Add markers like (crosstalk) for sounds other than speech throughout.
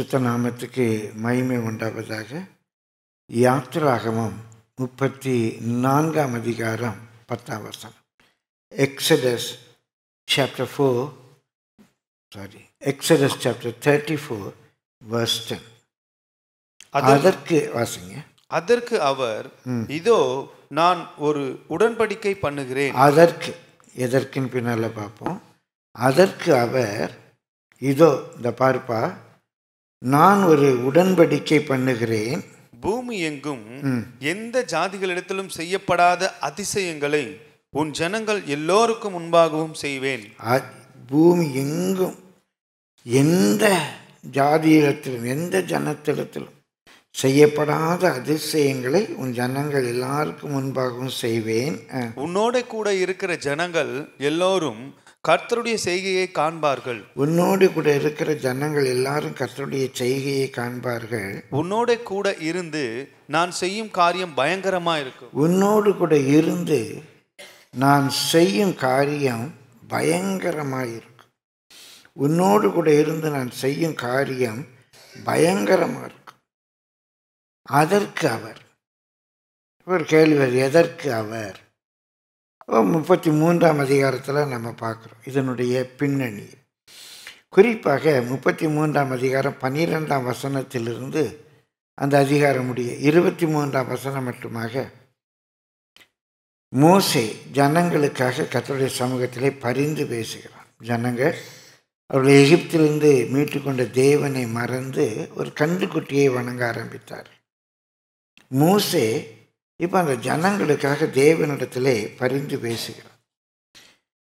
பரிசுத்த நாமத்துக்கு மகிமை உண்டாவதாக யாத்திராகமம் முப்பத்தி நான்காம் அதிகாரம் பத்தாம் வருஷம் Exodus chapter four sorry Exodus chapter thirty four verse ten அதற்கு வாசிங்க அதற்கு அவர் இதோ நான் ஒரு உடன்படிக்கை பண்ணுகிறேன் அதற்கு எதற்கின் பின்னால் பார்ப்போம் அதற்கு அவர் இதோ இந்த பார்ப்பா நான் ஒரு உடன்படிக்கை பண்ணுகிறேன் பூமி எங்கும் எந்த ஜாதிகளிடத்திலும் செய்யப்படாத அதிசயங்களை உன் ஜனங்கள் எல்லோருக்கும் முன்பாகவும் செய்வேன் பூமி எங்கும் எந்த ஜாதியிடத்திலும் எந்த ஜனத்திடத்திலும் செய்யப்படாத அதிசயங்களை உன் ஜனங்கள் எல்லாருக்கும் முன்பாகவும் செய்வேன் உன்னோட கூட இருக்கிற ஜனங்கள் எல்லோரும் கர்த்தருடைய செய்கையை காண்பார்கள் உன்னோடு கூட இருக்கிற ஜனங்கள் எல்லாரும் கர்த்தருடைய செய்கையை காண்பார்கள் உன்னோட கூட இருந்து நான் செய்யும் காரியம் பயங்கரமா இருக்கும் உன்னோடு கூட இருந்து நான் செய்யும் காரியம் பயங்கரமாக இருக்கும் உன்னோடு கூட இருந்து நான் செய்யும் காரியம் பயங்கரமாக இருக்கும் அதற்கு அவர் ஒரு கேள்வி எதற்கு அவர் முப்பத்தி மூன்றாம் அதிகாரத்தில் நம்ம பார்க்குறோம் இதனுடைய பின்னணி குறிப்பாக முப்பத்தி மூன்றாம் அதிகாரம் பன்னிரெண்டாம் வசனத்திலிருந்து அந்த அதிகாரமுடைய இருபத்தி மூன்றாம் வசனம் மட்டுமாக மோசை ஜனங்களுக்காக கத்தருடைய சமூகத்திலே பரிந்து பேசுகிறான் ஜனங்கள் அவர்கள் எகிப்திலிருந்து மீட்டு கொண்ட தேவனை மறந்து ஒரு கன்றுக்குட்டியை வணங்க ஆரம்பித்தார் மூசே இப்போ அந்த ஜனங்களுக்காக தேவனிடத்திலே பரிந்து பேசுகிறார்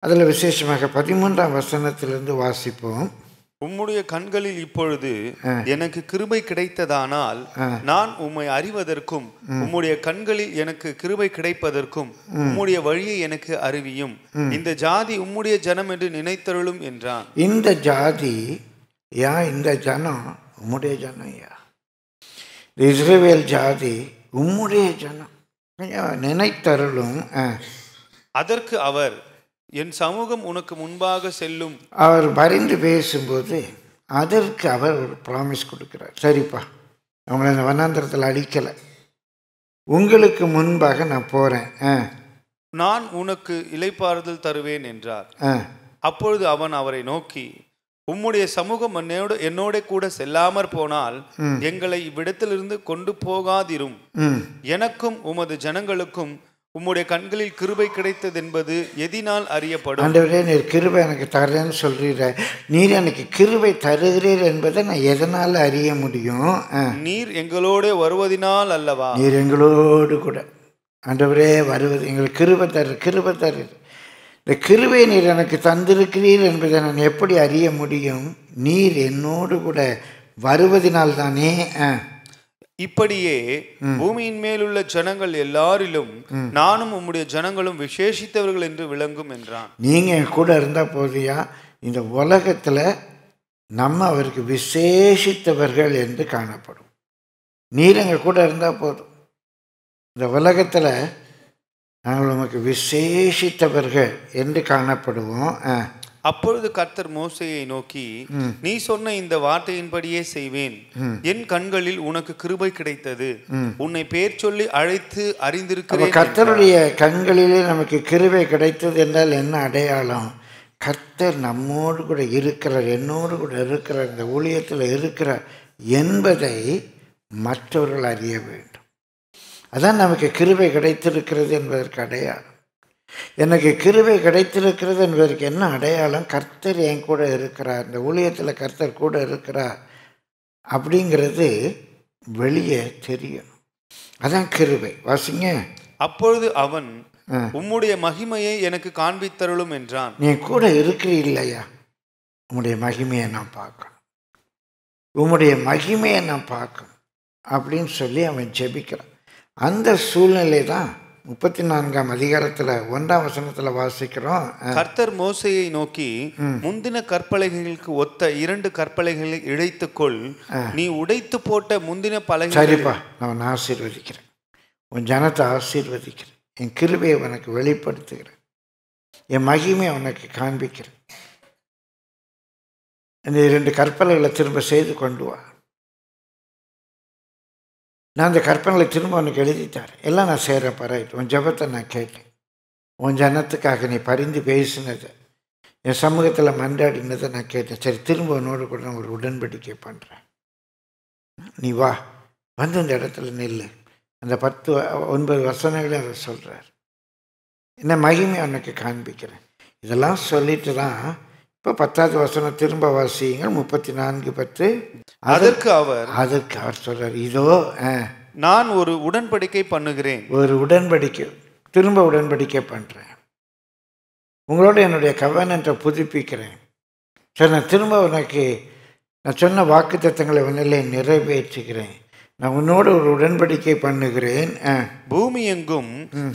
அதில் விசேஷமாக பதிமூன்றாம் வசனத்திலிருந்து வாசிப்போம் உம்முடைய கண்களில் இப்பொழுது எனக்கு கிருபை கிடைத்ததானால் நான் உம்மை அறிவதற்கும் உம்முடைய கண்களில் எனக்கு கிருபை கிடைப்பதற்கும் உம்முடைய வழியை எனக்கு அறிவியும் இந்த ஜாதி உம்முடைய ஜனம் என்று நினைத்தருளும் என்றான் இந்த ஜாதி யா இந்த ஜனம் உம்முடைய ஜனம் யா இஸ்ரேவேல் ஜாதி உம்முடைய ஜனம் நினைத்தருளும் அதற்கு அவர் என் சமூகம் உனக்கு முன்பாக செல்லும் அவர் பரிந்து பேசும்போது அதற்கு அவர் ஒரு ப்ராமிஸ் கொடுக்குறார் சரிப்பா அவங்கள அந்த வண்ணாந்திரத்தில் அழிக்கலை உங்களுக்கு முன்பாக நான் போகிறேன் நான் உனக்கு இலைப்பாறுதல் தருவேன் என்றார் அப்பொழுது அவன் அவரை நோக்கி உம்முடைய சமூகம் என்னோட என்னோட கூட செல்லாமற் போனால் எங்களை இவ்விடத்திலிருந்து கொண்டு போகாதிரும் எனக்கும் உமது ஜனங்களுக்கும் உம்முடைய கண்களில் கிருபை கிடைத்தது என்பது எதினால் அறியப்படும் அண்டவரே நீர் கிருபை எனக்கு தரேன்னு சொல்றீர நீர் எனக்கு கிருபை தருகிறீர் என்பதை நான் எதனால் அறிய முடியும் நீர் எங்களோட வருவதினால் அல்லவா நீர் எங்களோடு கூட அண்டவரே வருவது எங்களுக்கு கிருபை தரு கிருபை தரு இந்த கிருவை நீர் எனக்கு தந்திருக்கிறீர் என்பதை நான் எப்படி அறிய முடியும் நீர் என்னோடு கூட தானே இப்படியே பூமியின் மேல் உள்ள ஜனங்கள் எல்லாரிலும் நானும் உம்முடைய ஜனங்களும் விசேஷித்தவர்கள் என்று விளங்கும் என்றான் நீங்க கூட இருந்தால் போதியா இந்த உலகத்துல நம்ம அவருக்கு விசேஷித்தவர்கள் என்று காணப்படும் நீர் எங்கள் கூட இருந்தால் போதும் இந்த உலகத்தில் நமக்கு விசேஷித்தவர்கள் என்று காணப்படுவோம் அப்பொழுது கர்த்தர் மோசையை நோக்கி நீ சொன்ன இந்த வார்த்தையின்படியே செய்வேன் என் கண்களில் உனக்கு கிருபை கிடைத்தது உன்னை பேர் சொல்லி அழைத்து அறிந்திருக்கிறேன் கர்த்தருடைய கண்களிலே நமக்கு கிருபை கிடைத்தது என்றால் என்ன அடையாளம் கர்த்தர் நம்மோடு கூட இருக்கிறார் என்னோடு கூட இருக்கிறார் இந்த ஊழியத்தில் இருக்கிறார் என்பதை மற்றவர்கள் அறிய வேண்டும் அதான் நமக்கு கிருவை கிடைத்திருக்கிறது என்பதற்கு அடையாளம் எனக்கு கிருவை கிடைத்திருக்கிறது என்பதற்கு என்ன அடையாளம் கர்த்தர் என் கூட இருக்கிறார் இந்த ஊழியத்தில் கர்த்தர் கூட இருக்கிறார் அப்படிங்கிறது வெளியே தெரியும் அதான் கிருவை வாசிங்க அப்பொழுது அவன் உம்முடைய மகிமையை எனக்கு காண்பித்தருளும் என்றான் நீ கூட இருக்கிற இல்லையா உம்முடைய மகிமையை நான் பார்க்கணும் உம்முடைய மகிமையை நான் பார்க்கணும் அப்படின்னு சொல்லி அவன் ஜெபிக்கிறான் அந்த சூழ்நிலை தான் முப்பத்தி நான்காம் அதிகாரத்தில் ஒன்றாம் வசனத்தில் வாசிக்கிறோம் கர்த்தர் மோசையை நோக்கி முந்தின கற்பலைகளுக்கு ஒத்த இரண்டு கற்பலைகளை இழைத்துக்கொள் நீ உடைத்து போட்ட முந்தின பலகை சரிப்பா நான் ஆசீர்வதிக்கிறேன் உன் ஜனத்தை ஆசீர்வதிக்கிறேன் என் கிருபையை உனக்கு வெளிப்படுத்துகிறேன் என் மகிமையை உனக்கு காண்பிக்கிறேன் இந்த இரண்டு கற்பலைகளை திரும்ப செய்து கொண்டு வா நான் அந்த கற்பனை திரும்ப உனக்கு எழுதிட்டார் எல்லாம் நான் செய்கிறேன் பரவாயில்ல உன் ஜபத்தை நான் கேட்டேன் உன் ஜனத்துக்காக நீ பரிந்து பேசினது என் சமூகத்தில் மன்றாடினதை நான் கேட்டேன் சரி திரும்ப உன்னோடு கூட நான் ஒரு உடன்படிக்கை பண்ணுறேன் நீ வா வந்து இந்த இடத்துல நெல் அந்த பத்து ஒன்பது வசனங்களே அதை சொல்கிறார் என்ன மகிமை உனக்கு காண்பிக்கிறேன் இதெல்லாம் சொல்லிட்டு தான் இப்போ பத்தாவது வசனம் திரும்ப வாசியுங்கள் முப்பத்தி நான்கு பத்து அதற்கு அவர் அதற்கு அவர் சொல்றார் இதோ நான் ஒரு உடன்படிக்கை பண்ணுகிறேன் ஒரு உடன்படிக்கை திரும்ப உடன்படிக்கை பண்ணுறேன் உங்களோட என்னுடைய கவனத்தை புதுப்பிக்கிறேன் சரி நான் திரும்ப உனக்கு நான் சொன்ன வாக்கு தத்தங்களை உன்னிலே நிறைவேற்றுகிறேன் நான் உன்னோட ஒரு உடன்படிக்கை பண்ணுகிறேன் பூமி எங்கும்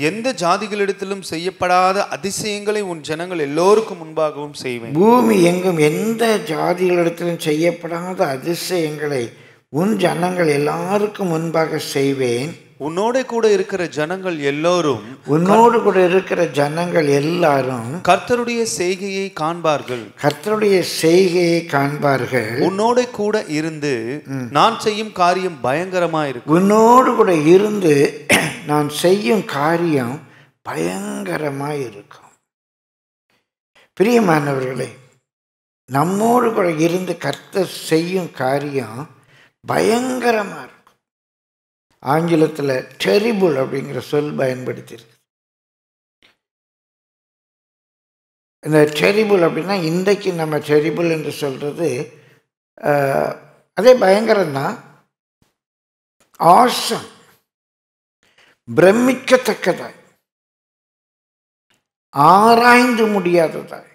எந்த ஜாதிகளிடத்திலும் செய்யப்படாத அதிசயங்களை உன் ஜனங்கள் எல்லோருக்கும் முன்பாகவும் செய்வேன் பூமி எங்கும் எந்த ஜாதிகளிடத்திலும் செய்யப்படாத அதிசயங்களை உன் ஜனங்கள் எல்லாருக்கும் முன்பாக செய்வேன் உன்னோட கூட இருக்கிற ஜனங்கள் எல்லோரும் உன்னோடு கூட இருக்கிற ஜனங்கள் எல்லாரும் கர்த்தருடைய செய்கையை காண்பார்கள் கர்த்தருடைய செய்கையை காண்பார்கள் உன்னோட கூட இருந்து நான் செய்யும் காரியம் பயங்கரமா இருக்கு உன்னோடு கூட இருந்து (clears throat) நான் செய்யும் காரியம் பயங்கரமா இருக்கும் பிரியமானவர்களே நம்மோடு கூட இருந்து கர்த்தர் செய்யும் காரியம் பயங்கரமாக இருக்கும் ஆங்கிலத்தில் டெரிபிள் அப்படிங்கிற சொல் பயன்படுத்தியிருக்கு இந்த டெரிபிள் அப்படின்னா இன்றைக்கு நம்ம டெரிபிள் என்று சொல்கிறது அதே தான் ஆசம் பிரமிக்கத்தக்கதாய் ஆராய்ந்து முடியாததாய்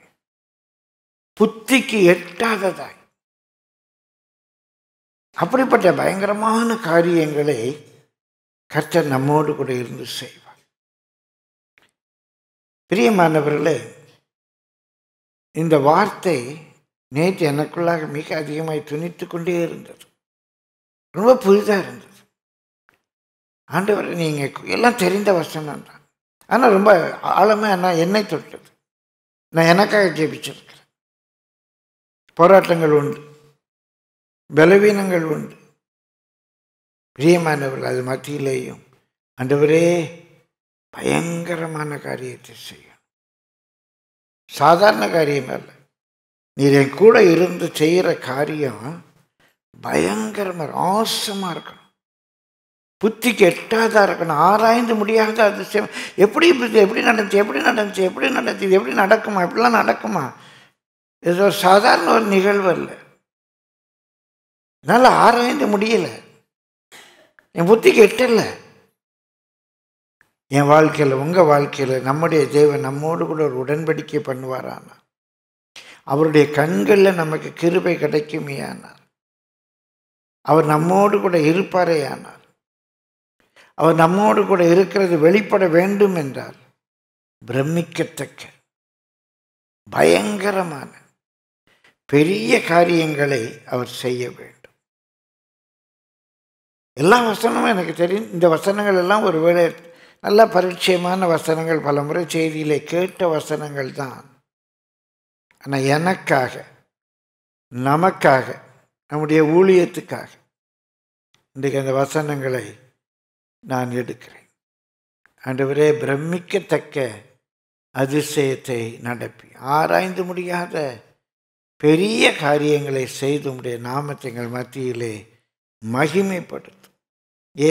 புத்திக்கு எட்டாததாய் அப்படிப்பட்ட பயங்கரமான காரியங்களை கர்த்தர் நம்மோடு கூட இருந்து செய்வார் பிரியமானவர்களே இந்த வார்த்தை நேற்று எனக்குள்ளாக மிக அதிகமாக துணித்து கொண்டே இருந்தது ரொம்ப புதிதாக இருந்தது ஆண்டவர் நீங்கள் எல்லாம் தெரிந்த வசனம் தான் ஆனால் ரொம்ப ஆழமாக நான் என்னை தொட்டது நான் எனக்காக ஜெபிச்சிருக்கிறேன் போராட்டங்கள் உண்டு பலவீனங்கள் உண்டு பிரியமானவர்கள் அது மத்தியிலேயும் அந்தவரே பயங்கரமான காரியத்தை செய்யும் சாதாரண காரியம் அல்ல நீர் என் கூட இருந்து செய்கிற காரியம் பயங்கரமாக ஆசமாக இருக்கணும் புத்திக்கு எட்டாதாக இருக்கணும் ஆராய்ந்து முடியாத அதிசயம் எப்படி எப்படி நடந்துச்சு எப்படி நடந்துச்சு எப்படி நடந்துச்சு எப்படி நடக்குமா எப்படிலாம் நடக்குமா இது ஒரு சாதாரண ஒரு நிகழ்வு இல்லை என்னால் ஆராய்ந்து முடியலை என் புத்திக்கு எட்டல என் வாழ்க்கையில் உங்கள் வாழ்க்கையில் நம்முடைய தேவன் நம்மோடு கூட ஒரு உடன்படிக்கை பண்ணுவாரானா அவருடைய கண்களில் நமக்கு கிருபை கிடைக்குமே ஆனார் அவர் நம்மோடு கூட இருப்பாரே ஆனார் அவர் நம்மோடு கூட இருக்கிறது வெளிப்பட வேண்டும் என்றால் பிரமிக்கத்தக்க பயங்கரமான பெரிய காரியங்களை அவர் செய்ய வேண்டும் எல்லா வசனமும் எனக்கு தெரியும் இந்த வசனங்கள் எல்லாம் ஒரு நல்ல பரிச்சயமான வசனங்கள் பலமுறை செய்தியிலே கேட்ட வசனங்கள் தான் ஆனால் எனக்காக நமக்காக நம்முடைய ஊழியத்துக்காக இன்றைக்கு அந்த வசனங்களை நான் எடுக்கிறேன் ஆண்டவரே பிரமிக்கத்தக்க அதிசயத்தை நடப்பி ஆராய்ந்து முடியாத பெரிய காரியங்களை செய்து உடைய நாமத்தை எங்கள் மத்தியிலே மகிமைப்படும்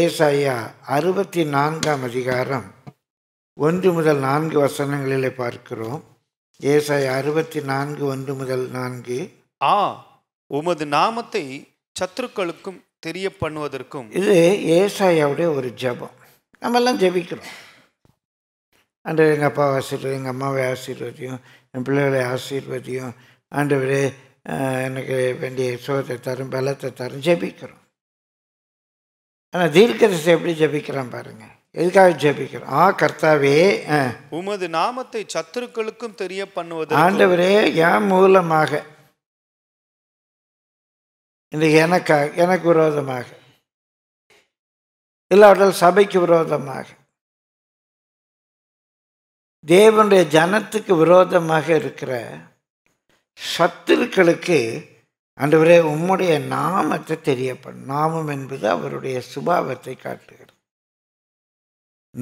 ஏசாயா அறுபத்தி நான்காம் அதிகாரம் ஒன்று முதல் நான்கு வசனங்களிலே பார்க்கிறோம் ஏசாயா அறுபத்தி நான்கு ஒன்று முதல் நான்கு ஆ உமது நாமத்தை சத்துருக்களுக்கும் தெரிய பண்ணுவதற்கும் இது ஏசாயாவுடைய ஒரு ஜபம் நம்மெல்லாம் ஜபிக்கிறோம் ஆண்டு எங்கள் அப்பாவை ஆசீர்வதி எங்கள் அம்மாவை ஆசீர்வதியும் என் பிள்ளைகளை ஆசீர்வதியும் ஆண்டவரே எனக்கு வேண்டிய சோதத்தை தரும் பலத்தை தரும் ஜெபிக்கிறோம் ஆனால் தீர்க்கதரிசி எப்படி ஜபிக்கிறான் பாருங்க எதுக்காக ஜபிக்கிறோம் ஆ கர்த்தாவே உமது நாமத்தை சத்துருக்களுக்கும் தெரிய பண்ணுவது ஆண்டவரே என் மூலமாக இந்த எனக்காக எனக்கு விரோதமாக இல்லாவிட்டால் சபைக்கு விரோதமாக தேவனுடைய ஜனத்துக்கு விரோதமாக இருக்கிற சத்துருக்களுக்கு அன்றுவரே உம்முடைய நாமத்தை தெரியப்படும் நாமம் என்பது அவருடைய சுபாவத்தை காட்டுகிறது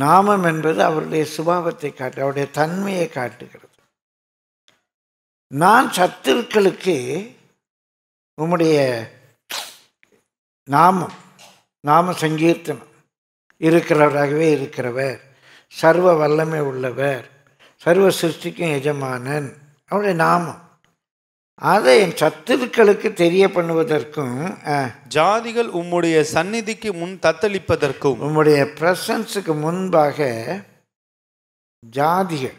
நாமம் என்பது அவருடைய சுபாவத்தை காட்டு அவருடைய தன்மையை காட்டுகிறது நான் சத்துருக்களுக்கு உம்முடைய நாமம் நாம சங்கீர்த்தனம் இருக்கிறவராகவே இருக்கிறவர் சர்வ வல்லமை உள்ளவர் சர்வ சிருஷ்டிக்கும் எஜமானன் அவருடைய நாமம் அதை என் சத்துருக்களுக்கு தெரிய பண்ணுவதற்கும் ஜாதிகள் உம்முடைய சந்நிதிக்கு முன் தத்தளிப்பதற்கும் உம்முடைய பிரசன்ஸுக்கு முன்பாக ஜாதிகள்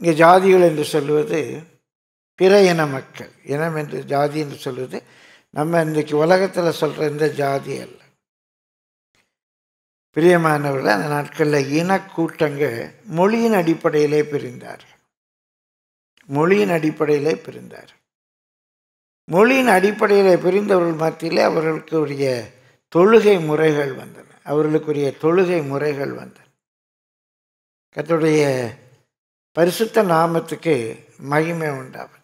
இங்கே ஜாதிகள் என்று சொல்வது பிற இன மக்கள் இனம் என்று ஜாதி என்று சொல்வது நம்ம இன்றைக்கு உலகத்தில் சொல்கிற இந்த ஜாதி அல்ல பிரியமானவர்கள் அந்த நாட்களில் இனக்கூட்டங்கள் மொழியின் அடிப்படையிலே பிரிந்தார்கள் மொழியின் அடிப்படையிலே பிரிந்தார் மொழியின் அடிப்படையில் பிரிந்தவர்கள் மத்தியில் அவர்களுக்குரிய தொழுகை முறைகள் வந்தன அவர்களுக்குரிய தொழுகை முறைகள் வந்தன கத்துடைய பரிசுத்த நாமத்துக்கு மகிமை உண்டாவது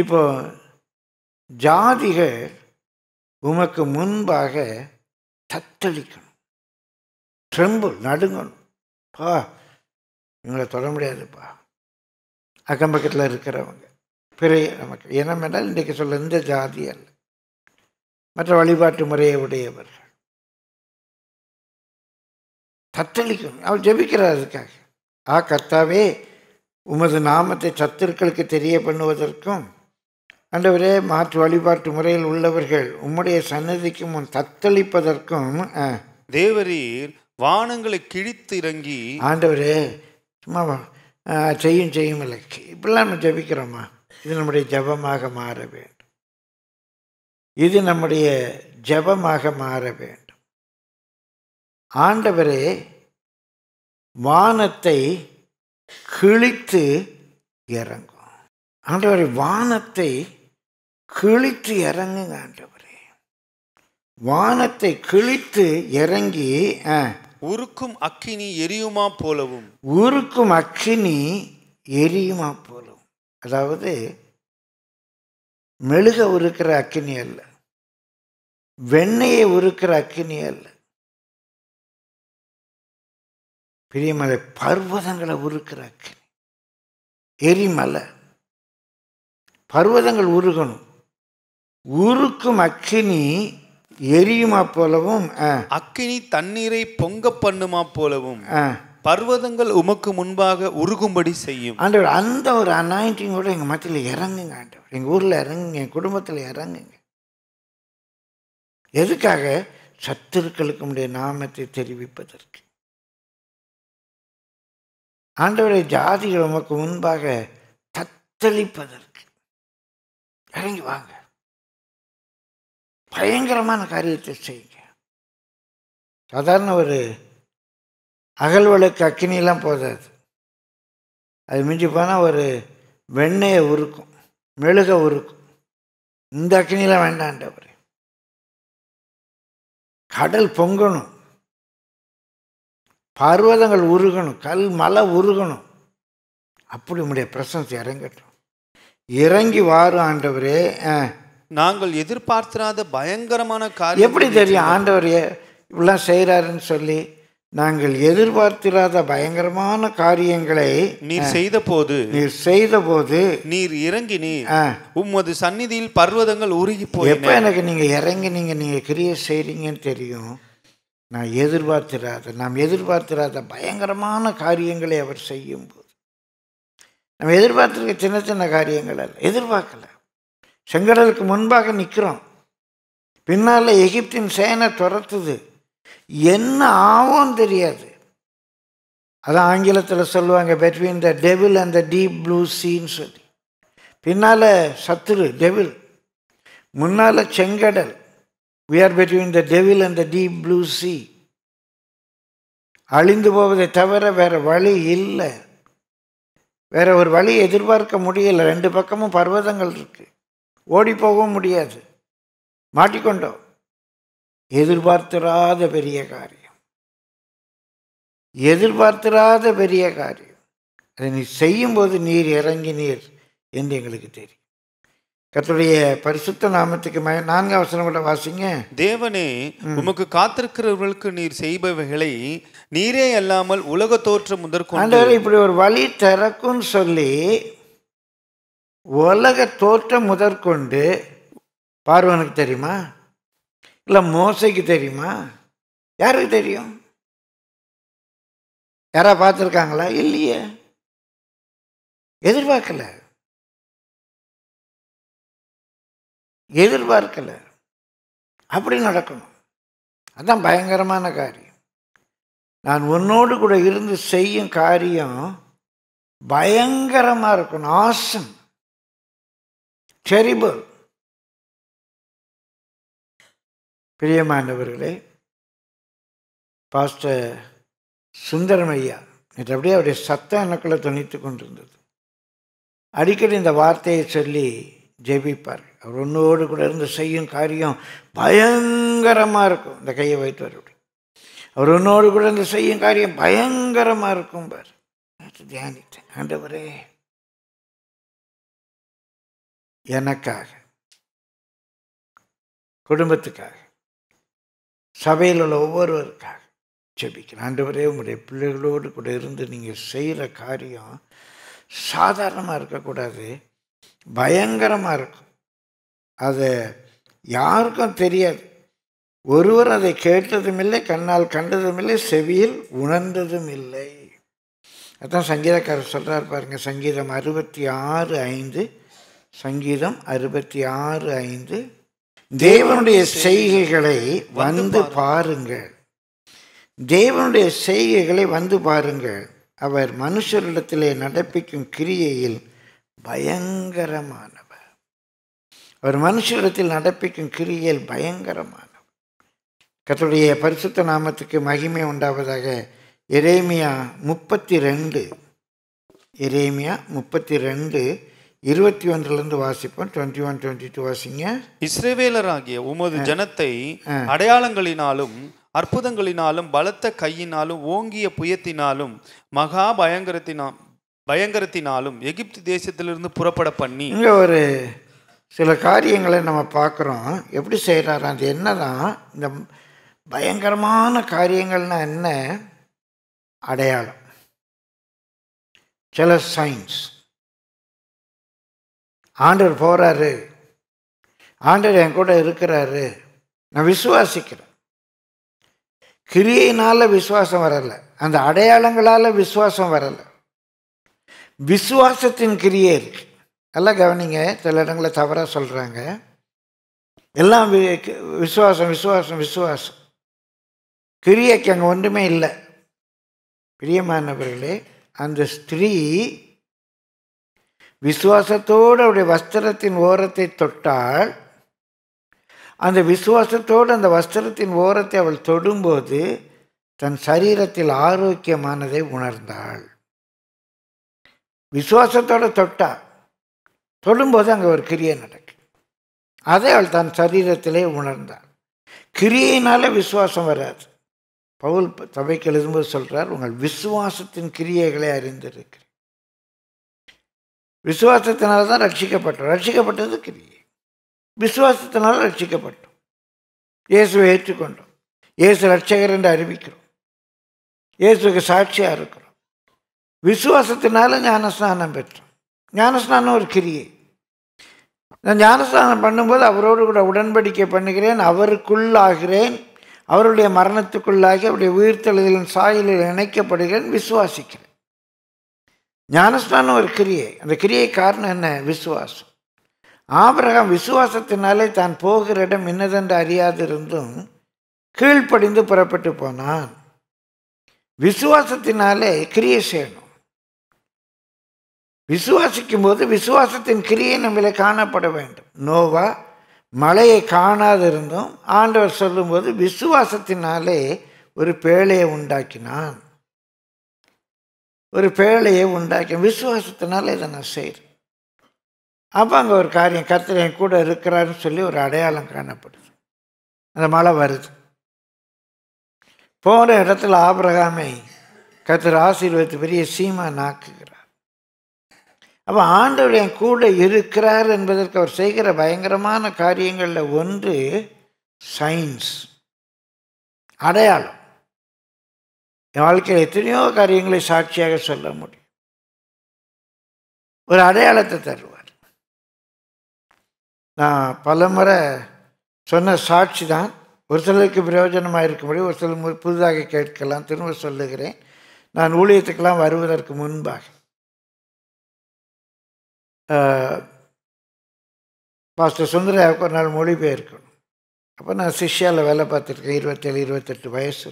இப்போ ஜாதிகள் உமக்கு முன்பாக தத்தளிக்கணும் ட்ரெம்பு நடுங்கணும் பா எங்களை தொட முடியாதுப்பா அக்கம் பக்கத்தில் இருக்கிறவங்க பிறைய நமக்கு இனம் என்றால் இன்றைக்கு சொல்ல இந்த ஜாதி அல்ல மற்ற வழிபாட்டு முறையை உடையவர்கள் தத்தளிக்கும் அவர் ஜபிக்கிறார் அதுக்காக ஆ கர்த்தாவே உமது நாமத்தை சத்துருக்களுக்கு தெரிய பண்ணுவதற்கும் ஆண்டவரே மாற்று வழிபாட்டு முறையில் உள்ளவர்கள் உம்முடைய சன்னதிக்கும் முன் தத்தளிப்பதற்கும் தேவரீர் வானங்களை கிழித்து இறங்கி ஆண்டவரே சும்மா செய்யும் செய்யும் இலக்கு இப்படிலாம் நம்ம ஜபிக்கிறோமா இது நம்முடைய ஜபமாக மாற வேண்டும் இது நம்முடைய ஜபமாக மாற வேண்டும் ஆண்டவரே வானத்தை கிழித்து இறங்கும் ஆண்டவரே வானத்தை கிழித்து இறங்குங்க ஆண்டவரே வானத்தை கிழித்து இறங்கி உருக்கும் அக்கினி எரியுமா போலவும் உருக்கும் அக்கினி எரியுமா போலவும் அதாவது மெழுக உருக்கிற அக்கினி அல்ல வெண்ணையை உருக்கிற அக்கினி அல்ல பெரியமலை பர்வதங்களை உருக்கிற அக்கினி எரிமலை பர்வதங்கள் உருகணும் உருக்கும் அக்கினி எரியுமா போலவும் அக்கினி தண்ணீரை பொங்க பண்ணுமா போலவும் பர்வதங்கள் உமக்கு முன்பாக உருகும்படி செய்யும் ஆண்டவர் அந்த ஒரு கூட எங்கள் மத்தியில் இறங்குங்க ஆண்டவர் எங்கள் ஊரில் இறங்குங்க என் குடும்பத்தில் இறங்குங்க எதுக்காக சத்துருக்களுக்கு முடிய நாமத்தை தெரிவிப்பதற்கு ஆண்டவருடைய ஜாதிகள் உமக்கு முன்பாக தத்தளிப்பதற்கு இறங்கி வாங்க பயங்கரமான காரியத்தை செய்யுங்க சாதாரண ஒரு அகல்வலுக்கு அக்கினிலாம் போதாது அது மிஞ்சி போனால் ஒரு வெண்ணெயை உருக்கும் மெழுக உருக்கும் இந்த அக்னிலாம் வேண்டாண்டவர் கடல் பொங்கணும் பர்வதங்கள் உருகணும் கல் மலை உருகணும் அப்படி உங்களுடைய பிரசன்ஸ் இறங்கட்டும் இறங்கி வாரும் ஆண்டவரே நாங்கள் எதிர்பார்த்திராத பயங்கரமான காரியம் எப்படி தெரியும் ஆண்டவர் இவ்வளோ செய்கிறாருன்னு சொல்லி நாங்கள் எதிர்பார்த்திராத பயங்கரமான காரியங்களை நீர் செய்த போது நீர் செய்த போது நீர் இறங்கினீர் உமது சந்நிதியில் பர்வதங்கள் உருகி போய் எப்போ எனக்கு நீங்கள் இறங்கினீங்க நீங்கள் கிரிய செய்கிறீங்கன்னு தெரியும் நான் எதிர்பார்த்திராத நாம் எதிர்பார்த்திராத பயங்கரமான காரியங்களை அவர் செய்யும் போது நம்ம எதிர்பார்த்துருக்க சின்ன சின்ன காரியங்கள் அல்ல எதிர்பார்க்கலை செங்கடலுக்கு முன்பாக நிற்கிறோம் பின்னால் எகிப்தின் சேனை துரத்துது என்ன ஆகும் தெரியாது அதான் ஆங்கிலத்தில் சொல்லுவாங்க between the devil and the deep blue சீன்னு சொல்லி பின்னால் சத்துரு டெவில் முன்னால் செங்கடல் we are between the devil and the deep blue sea அழிந்து போவதை தவிர வேறு வழி இல்லை வேற ஒரு வழி எதிர்பார்க்க முடியலை ரெண்டு பக்கமும் பர்வதங்கள் இருக்குது ஓடி போகவும் முடியாது மாட்டிக்கொண்டோம் எதிர்பார்த்திராத பெரிய காரியம் எதிர்பார்த்திராத பெரிய காரியம் அதை நீ செய்யும்போது நீர் இறங்கினீர் என்று எங்களுக்கு தெரியும் கத்துடைய பரிசுத்த நாமத்துக்கு நான்கு அவசரம் கூட வாசிங்க தேவனே உமக்கு காத்திருக்கிறவர்களுக்கு நீர் செய்பவைகளை நீரே அல்லாமல் உலக தோற்றம் முதற்கொண்டு இப்படி ஒரு வழி தரக்கும் சொல்லி உலக தோற்றம் முதற்கொண்டு பார்வனுக்கு தெரியுமா இல்லை மோசைக்கு தெரியுமா யாருக்கு தெரியும் யாரா பார்த்துருக்காங்களா இல்லையே எதிர்பார்க்கல எதிர்பார்க்கல அப்படி நடக்கணும் அதான் பயங்கரமான காரியம் நான் உன்னோடு கூட இருந்து செய்யும் காரியம் பயங்கரமாக இருக்கணும் ஆசம் டெரிபிள் பிரியமானவர்களே பாஸ்டர் சுந்தரமையா அப்படியே அவருடைய சத்தம் எனக்குள்ள துணித்து கொண்டிருந்தது அடிக்கடி இந்த வார்த்தையை சொல்லி ஜெபிப்பார் அவர் ஒன்றோடு கூட இருந்து செய்யும் காரியம் பயங்கரமாக இருக்கும் இந்த கையை வைத்து வருவது அவர் ஒன்றோடு கூட இருந்து செய்யும் காரியம் பயங்கரமாக இருக்கும் பார் தியானித்தேன் ஆண்டவரே எனக்காக குடும்பத்துக்காக சபையில் உள்ள ஒவ்வொருவருக்காக ஜெபிக்கிறேன் ஆண்டவரே உங்களுடைய பிள்ளைகளோடு கூட இருந்து நீங்கள் செய்கிற காரியம் சாதாரணமாக இருக்கக்கூடாது பயங்கரமாக இருக்கும் அது யாருக்கும் தெரியாது ஒருவர் அதை கேட்டதும் இல்லை கண்ணால் கண்டதும் இல்லை செவியில் உணர்ந்ததும் இல்லை அதான் சங்கீதக்காரர் சொல்கிறார் பாருங்கள் சங்கீதம் அறுபத்தி ஆறு ஐந்து சங்கீதம் அறுபத்தி ஆறு ஐந்து தேவனுடைய செய்கைகளை வந்து பாருங்கள் தேவனுடைய செய்கைகளை வந்து பாருங்கள் அவர் மனுஷரிடத்திலே நடப்பிக்கும் கிரியையில் பயங்கரமானவர் அவர் மனுஷரிடத்தில் நடப்பிக்கும் கிரியையில் பயங்கரமானவர் கத்துடைய பரிசுத்த நாமத்துக்கு மகிமை உண்டாவதாக எரேமியா முப்பத்தி ரெண்டு எரேமியா முப்பத்தி ரெண்டு இருபத்தி ஒன்றிலிருந்து வாசிப்போம் டுவெண்ட்டி ஒன் டுவெண்ட்டி டூ வாசிங்க இஸ்ரேவேலராகிய உமது ஜனத்தை அடையாளங்களினாலும் அற்புதங்களினாலும் பலத்த கையினாலும் ஓங்கிய புயத்தினாலும் மகா பயங்கரத்தினா பயங்கரத்தினாலும் எகிப்து தேசத்திலிருந்து புறப்பட பண்ணி இங்கே ஒரு சில காரியங்களை நம்ம பார்க்குறோம் எப்படி செய்கிறாரு அது என்னதான் இந்த பயங்கரமான காரியங்கள்னா என்ன அடையாளம் சில சயின்ஸ் ஆண்டவர் போகிறாரு ஆண்டவர் என் கூட இருக்கிறாரு நான் விசுவாசிக்கிறேன் கிரியையினால் விசுவாசம் வரலை அந்த அடையாளங்களால் விசுவாசம் வரலை விசுவாசத்தின் கிரியே இருக்கு நல்லா கவனிங்க சில இடங்களில் தவறாக சொல்கிறாங்க எல்லாம் விசுவாசம் விசுவாசம் விசுவாசம் கிரியைக்கு அங்கே ஒன்றுமே இல்லை பிரியமானவர்களே அந்த ஸ்திரீ விசுவாசத்தோடு அவருடைய வஸ்திரத்தின் ஓரத்தை தொட்டால் அந்த விசுவாசத்தோடு அந்த வஸ்திரத்தின் ஓரத்தை அவள் தொடும்போது தன் சரீரத்தில் ஆரோக்கியமானதை உணர்ந்தாள் விசுவாசத்தோடு தொட்டா தொடும்போது அங்கே ஒரு கிரியை நடக்கும் அதை அவள் தன் சரீரத்திலே உணர்ந்தாள் கிரியினால் விசுவாசம் வராது பவுல் சபைக்கு எழுதும்போது சொல்கிறார் உங்கள் விசுவாசத்தின் கிரியைகளை அறிந்திருக்கிறேன் விசுவாசத்தினால தான் ரட்சிக்கப்பட்டோம் ரட்சிக்கப்பட்டது கிரியை விசுவாசத்தினால் ரட்சிக்கப்பட்டோம் இயேசுவை ஏற்றுக்கொண்டோம் இயேசு ரட்சகர் என்று அறிவிக்கிறோம் இயேசுக்கு சாட்சியாக இருக்கிறோம் விசுவாசத்தினால ஞானஸ்நானம் பெற்றோம் ஞானஸ்நானம் ஒரு கிரியை நான் ஞானஸ்நானம் பண்ணும்போது அவரோடு கூட உடன்படிக்கை பண்ணுகிறேன் அவருக்குள்ளாகிறேன் அவருடைய மரணத்துக்குள்ளாகி அவருடைய உயிர்த்தெழுதலின் சாயலில் இணைக்கப்படுகிறேன் விசுவாசிக்கிறேன் ஞானஸ்தானம் ஒரு கிரியை அந்த கிரியை காரணம் என்ன விசுவாசம் ஆபிரகாம் விசுவாசத்தினாலே தான் போகிற இடம் என்னதென்று அறியாதிருந்தும் கீழ்ப்படிந்து புறப்பட்டு போனான் விசுவாசத்தினாலே கிரியை செய்யணும் விசுவாசிக்கும் போது விசுவாசத்தின் கிரியை நம்மளை காணப்பட வேண்டும் நோவா மழையை காணாதிருந்தும் ஆண்டவர் சொல்லும்போது விசுவாசத்தினாலே ஒரு பேழையை உண்டாக்கினான் ஒரு பேழையை உண்டாக்கும் விசுவாசத்தினால இதை நான் செய்கிறேன் அப்போ அங்கே ஒரு காரியம் கத்திர என் கூட இருக்கிறாருன்னு சொல்லி ஒரு அடையாளம் காணப்படுது அந்த மழை வருது போகிற இடத்துல ஆபிரகாமை கத்திர ஆசீர்வதித்து பெரிய சீமா நாக்குகிறார் அப்போ ஆண்டவர் என் கூட இருக்கிறார் என்பதற்கு அவர் செய்கிற பயங்கரமான காரியங்களில் ஒன்று சயின்ஸ் அடையாளம் என் வாழ்க்கையில் எத்தனையோ காரியங்களை சாட்சியாக சொல்ல முடியும் ஒரு அடையாளத்தை தருவார் நான் பலமுறை சொன்ன சாட்சி தான் ஒரு சிலருக்கு பிரயோஜனமாக இருக்க முடியும் ஒரு சில புதிதாக கேட்கலாம் திரும்ப சொல்லுகிறேன் நான் ஊழியத்துக்கெல்லாம் வருவதற்கு முன்பாக பாஸ்டர் சுந்தர ஒரு நாள் மொழிபெயர்க்கணும் அப்போ நான் சிஷ்யாவில் வேலை பார்த்துருக்கேன் இருபத்தேழு இருபத்தெட்டு வயசு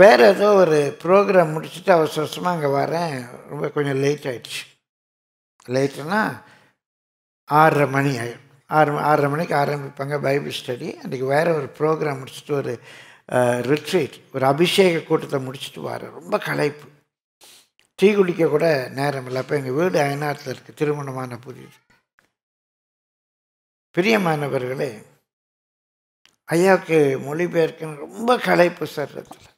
வேறு ஏதோ ஒரு ப்ரோக்ராம் முடிச்சுட்டு அவசரமாக அங்கே வரேன் ரொம்ப கொஞ்சம் லேட் ஆகிடுச்சு லேட்டுனா ஆறரை மணி ஆகிடும் ஆறு ஆறரை மணிக்கு ஆரம்பிப்பாங்க பைபிள் ஸ்டடி அன்றைக்கி வேறு ஒரு ப்ரோக்ராம் முடிச்சுட்டு ஒரு ரிட்ரீட் ஒரு அபிஷேக கூட்டத்தை முடிச்சுட்டு வர ரொம்ப களைப்பு டீ குடிக்க கூட நேரம் இல்லை அப்போ எங்கள் வீடு அயனாத்தில் இருக்குது திருமணமான புரியுது பிரியமானவர்களே ஐயாவுக்கு மொழிபெயர்க்கணும் ரொம்ப களைப்பு சார் அதில்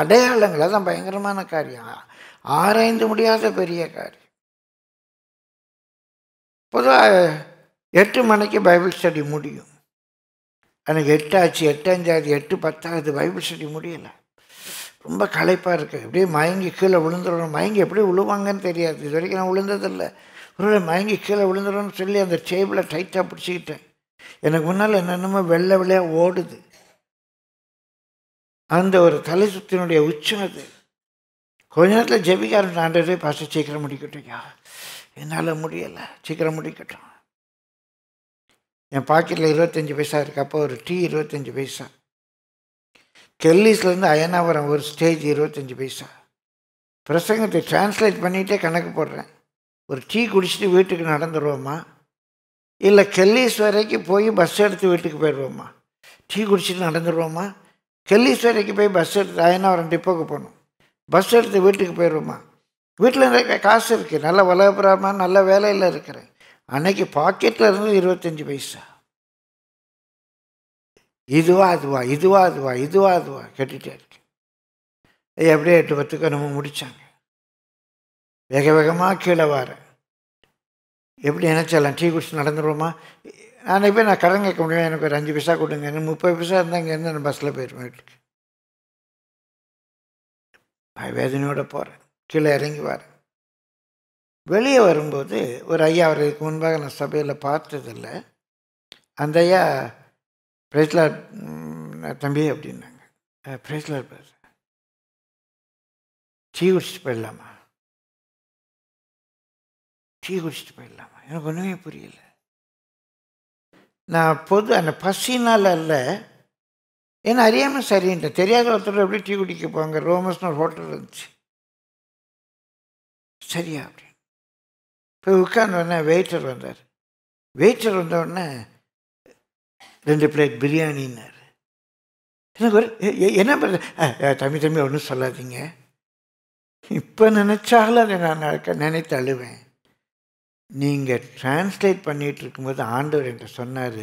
அடையாளங்கள் தான் பயங்கரமான காரியம் ஆராய்ந்து முடியாத பெரிய காரியம் பொதுவாக எட்டு மணிக்கு பைபிள் ஸ்டடி முடியும் எனக்கு எட்டு ஆச்சு எட்டு பத்தாவது பைபிள் ஸ்டடி முடியலை ரொம்ப களைப்பாக இருக்குது எப்படியே மயங்கி கீழே விழுந்துடணும் மயங்கி எப்படி விழுவாங்கன்னு தெரியாது இது வரைக்கும் நான் விழுந்ததில்லை ஒரு மயங்கி கீழே விழுந்துடணும்னு சொல்லி அந்த டேபிளை டைட்டாக பிடிச்சிக்கிட்டேன் எனக்கு முன்னால் என்னென்னமோ வெள்ளை வெள்ளையாக ஓடுது அந்த ஒரு தலை சுத்தினுடைய உச்சம் அது கொஞ்ச நேரத்தில் ஜெபிக்க ஆரம்பிச்சு ஆண்டவரே பாஸ்டர் சீக்கிரம் முடிக்கட்டும்யா என்னால் முடியலை சீக்கிரம் முடிக்கட்டும் என் பாக்கெட்டில் இருபத்தஞ்சி பைசா இருக்கப்போ ஒரு டீ இருபத்தஞ்சி பைசா கெல்லிஸ்லேருந்து அயனாபுரம் ஒரு ஸ்டேஜ் இருபத்தஞ்சி பைசா பிரசங்கத்தை டிரான்ஸ்லேட் பண்ணிகிட்டே கணக்கு போடுறேன் ஒரு டீ குடிச்சிட்டு வீட்டுக்கு நடந்துடுவோம்மா இல்லை கெல்லிஸ் வரைக்கும் போய் பஸ் எடுத்து வீட்டுக்கு போயிடுவோம்மா டீ குடிச்சிட்டு நடந்துடுவோம்மா கெல்லீஸ்வரிக்கு போய் பஸ் எடுத்து அயனாவரம் டிப்போக்கு போகணும் பஸ் எடுத்து வீட்டுக்கு போயிடுவோமா வீட்டில் இருக்க காசு இருக்குது நல்ல வளபுறமா நல்ல வேலையில் இருக்கிறேன் அன்னைக்கு பாக்கெட்டில் இருந்து இருபத்தஞ்சி பைசா இதுவா அதுவா இதுவா அதுவா இதுவா அதுவா கேட்டுகிட்டே இருக்கு எப்படியே எட்டு பத்துக்கு நம்ம முடித்தாங்க வேக வேகமாக கீழே வாரேன் எப்படி நினச்சாலாம் டீ குடிச்சு நடந்துடுவோமா நாளைக்கு போய் நான் கடன் கேட்க முடியும் எனக்கு ஒரு அஞ்சு பைசா கொடுங்க எனக்கு முப்பது பைசா இருந்தால் இங்கேருந்து நான் பஸ்ஸில் போயிடுவேன் வீட்டுக்கு வேதனையோடு போகிறேன் கீழே இறங்கி வரேன் வெளியே வரும்போது ஒரு ஐயா அவருக்கு முன்பாக நான் சபையில் பார்த்ததில்ல அந்த ஐயா பிரைஸ்லார் தம்பி அப்படின்னாங்க பிரைஸ்லார் பேச டீ குடிச்சிட்டு போயிடலாமா டீ குடிச்சிட்டு போயிடலாமா எனக்கு ஒன்றுமே புரியலை நான் பொது அந்த பசினால் அல்ல ஏன்னா அறியாமல் சரின்ட்டேன் தெரியாத ஒருத்தர் எப்படி டீ குடிக்க போங்க ரோமஸ்னு ஒரு ஹோட்டல் இருந்துச்சு சரியா அப்படின்னு போய் உட்காந்தோடனே வெயிட்டர் வந்தார் வெயிட்டர் வந்தோடனே ரெண்டு பிளேட் பிரியாணின்னார் எனக்கு ஒரு என்ன பண்ணுறது தம்பி தம்பி ஒன்றும் சொல்லாதீங்க இப்போ நினச்சாலும் அதை நான் நினைத்து அழுவேன் நீங்கள் டிரான்ஸ்லேட் பண்ணிகிட்டு இருக்கும்போது ஆண்டவர் என்கிட்ட சொன்னார்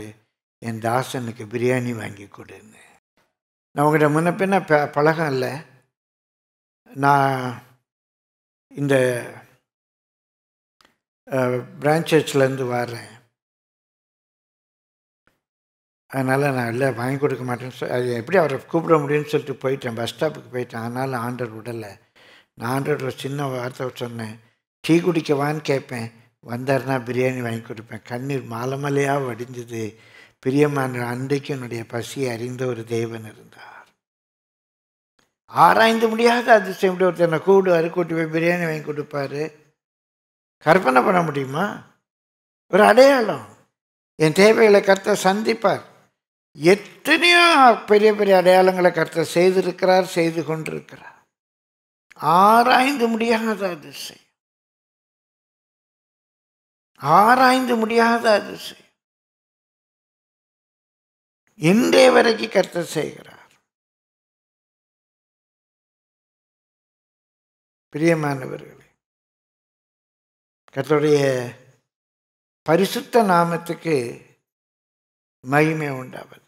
என் தாசனுக்கு பிரியாணி வாங்கி கொடுன்னு நான் உங்கள்கிட்ட முன்ன பின்ன ப பழகம் இல்லை நான் இந்த பிரான்ச்சர்ச்லேருந்து வர்றேன் அதனால் நான் இல்லை வாங்கி கொடுக்க மாட்டேன்னு அது எப்படி அவரை கூப்பிட முடியும்னு சொல்லிட்டு போயிட்டேன் பஸ் ஸ்டாப்புக்கு போயிட்டேன் அதனால் ஆண்டர் விடலை நான் ஆண்டர் சின்ன வார்த்தை சொன்னேன் டீ குடிக்கவான்னு கேட்பேன் வந்தார்னா பிரியாணி வாங்கி கொடுப்பேன் கண்ணீர் மாலமலையாக வடிஞ்சது பிரியமான அன்றைக்கு என்னுடைய பசியை அறிந்த ஒரு தேவன் இருந்தார் ஆராய்ந்து முடியாத அதிர்ஷ்டம் இப்படி ஒருத்தனை கூடுவார் கூட்டி போய் பிரியாணி வாங்கி கொடுப்பாரு கற்பனை பண்ண முடியுமா ஒரு அடையாளம் என் தேவைகளை கருத்த சந்திப்பார் எத்தனையோ பெரிய பெரிய அடையாளங்களை கருத்த செய்திருக்கிறார் செய்து கொண்டிருக்கிறார் ஆராய்ந்து முடியாத அதிசை ஆராய்ந்து முடியாத அதிசயம் இன்றைய வரைக்கும் கருத்து செய்கிறார் பிரியமானவர்களே கத்தோடைய பரிசுத்த நாமத்துக்கு மகிமை உண்டாவது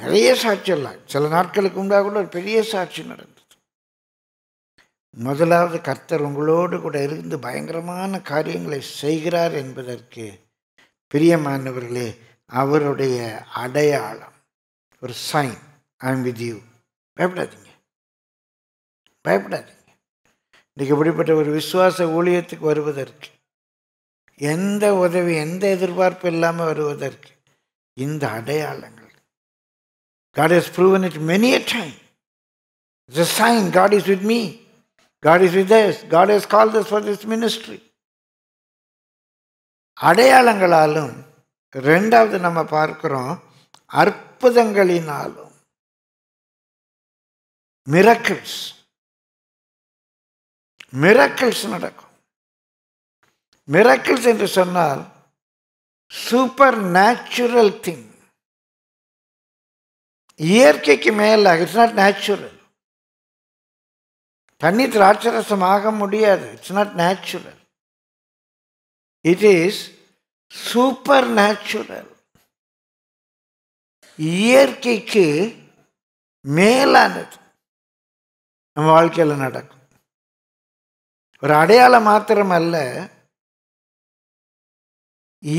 நிறைய சாட்சியெல்லாம் சில நாட்களுக்கு உண்டாக கூட ஒரு பெரிய சாட்சி நடந்தது முதலாவது கர்த்தர் உங்களோடு கூட இருந்து பயங்கரமான காரியங்களை செய்கிறார் என்பதற்கு பிரியமானவர்களே அவருடைய அடையாளம் ஒரு சைன் ஐம் வித் யூ பயப்படாதீங்க பயப்படாதீங்க இன்றைக்கு இப்படிப்பட்ட ஒரு விசுவாச ஊழியத்துக்கு வருவதற்கு எந்த உதவி எந்த எதிர்பார்ப்பு இல்லாமல் வருவதற்கு இந்த அடையாளங்கள் God has proven it many a time it's a sign God is with me God is with God is call this for this ministry அடையாளங்களாலும் ரெண்டாவது நம்ம பார்க்குறோம் அற்புதங்களினாலும் மிரக்கிள்ஸ் மிரக்கிள்ஸ் நடக்கும் மிரக்கிள்ஸ் என்று சொன்னால் சூப்பர் நேச்சுரல் திங் இயற்கைக்கு மேலாக இட்ஸ் நாட் நேச்சுரல் தண்ணி திராட்சரசம் ஆக முடியாது it's not natural it is supernatural இயற்கைக்கு மேலானது நம்ம வாழ்க்கையில் நடக்கும் ஒரு அடையாளம் மாத்திரம் அல்ல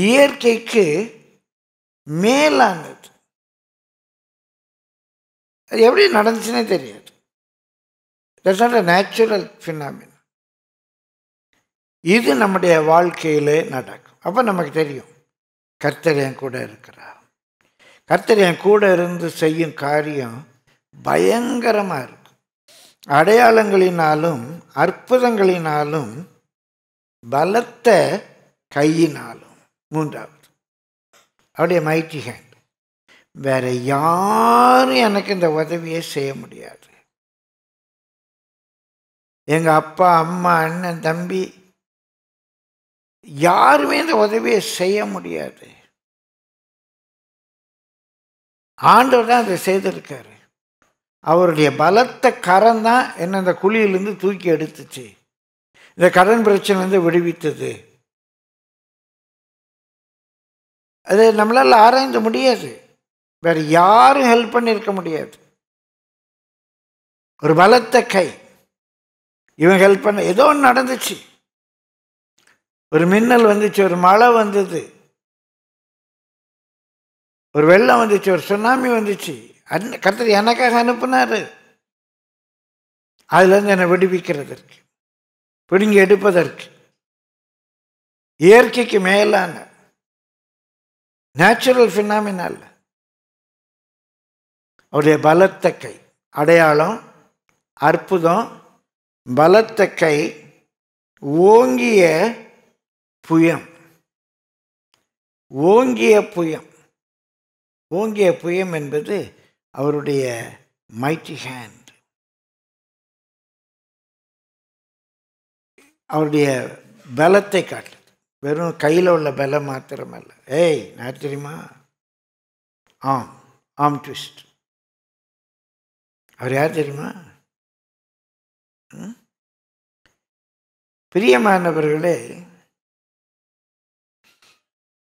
இயற்கைக்கு மேலானது அது எப்படி நடந்துச்சுன்னே தெரியாது that's not a natural phenomenon இது நம்முடைய வாழ்க்கையிலே நடக்கும் அப்போ நமக்கு தெரியும் கர்த்தர் என் கூட இருக்கிறார் கர்த்தர் என் கூட இருந்து செய்யும் காரியம் பயங்கரமாக இருக்கும் அடையாளங்களினாலும் அற்புதங்களினாலும் பலத்த கையினாலும் மூன்றாவது அவருடைய மைட்டி ஹேண்ட் வேற யாரும் எனக்கு இந்த உதவியை செய்ய முடியாது எங்கள் அப்பா அம்மா அண்ணன் தம்பி யாருமே இந்த உதவியை செய்ய முடியாது ஆண்டவர் தான் அதை செய்திருக்காரு அவருடைய பலத்த கரம் தான் என்னை இந்த குழியிலேருந்து தூக்கி எடுத்துச்சு இந்த கடன் பிரச்சனைலேருந்து விடுவித்தது அது நம்மளால் ஆராய்ந்து முடியாது வேறு யாரும் ஹெல்ப் பண்ணியிருக்க முடியாது ஒரு பலத்த கை இவன் ஹெல்ப் பண்ண ஏதோ ஒன்று நடந்துச்சு ஒரு மின்னல் வந்துச்சு ஒரு மழை வந்தது ஒரு வெள்ளம் வந்துச்சு ஒரு சுனாமி வந்துச்சு அன் கர்த்தர் எனக்காக அனுப்புனார் அதுலேருந்து என்னை விடுவிக்கிறதற்கு பிடுங்கி எடுப்பதற்கு இயற்கைக்கு மேலான நேச்சுரல் ஃபினாமினால் அவருடைய பலத்த கை அடையாளம் அற்புதம் பலத்த கை ஓங்கிய புயம் ஓங்கிய புயம் ஓங்கிய புயம் என்பது அவருடைய மைட்டி ஹேண்ட் அவருடைய பலத்தை காட்டுது வெறும் கையில் உள்ள பலம் மாத்திரமல்ல ஏய் நான் தெரியுமா ஆம் ஆம் ட்விஸ்ட் அவர் யார் தெரியுமா பிரியமானவர்களே